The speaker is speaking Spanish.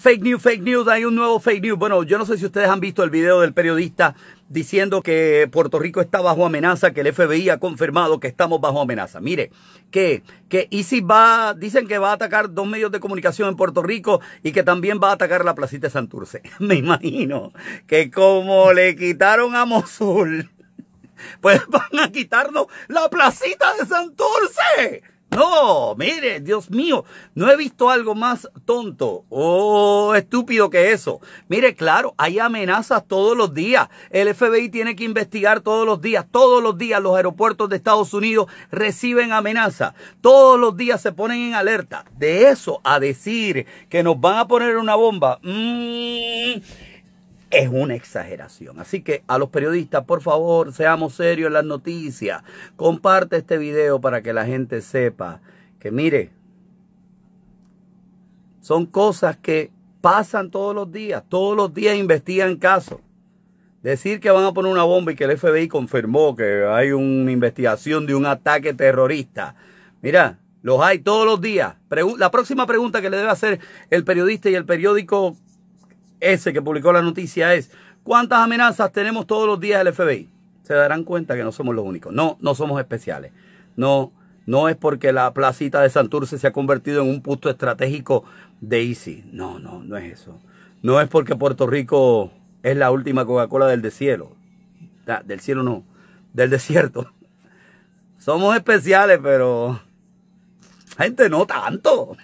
fake news, fake news, hay un nuevo fake news. Bueno, yo no sé si ustedes han visto el video del periodista diciendo que Puerto Rico está bajo amenaza, que el FBI ha confirmado que estamos bajo amenaza. Mire, que, que ISIS va, dicen que va a atacar dos medios de comunicación en Puerto Rico y que también va a atacar la placita de Santurce. Me imagino que como le quitaron a Mosul, pues van a quitarnos la placita de Santurce. No, mire, Dios mío, no he visto algo más tonto o oh, estúpido que eso. Mire, claro, hay amenazas todos los días. El FBI tiene que investigar todos los días. Todos los días los aeropuertos de Estados Unidos reciben amenazas. Todos los días se ponen en alerta. De eso a decir que nos van a poner una bomba. Mm, es una exageración. Así que a los periodistas, por favor, seamos serios en las noticias. Comparte este video para que la gente sepa que, mire, son cosas que pasan todos los días. Todos los días investigan casos. Decir que van a poner una bomba y que el FBI confirmó que hay una investigación de un ataque terrorista. Mira, los hay todos los días. la próxima pregunta que le debe hacer el periodista y el periódico ese que publicó la noticia es, ¿cuántas amenazas tenemos todos los días el FBI? Se darán cuenta que no somos los únicos, no, no somos especiales, no, no es porque la placita de Santurce se ha convertido en un punto estratégico de ISIS, no, no, no es eso, no es porque Puerto Rico es la última Coca-Cola del desierto, del cielo no, del desierto. Somos especiales, pero gente no tanto.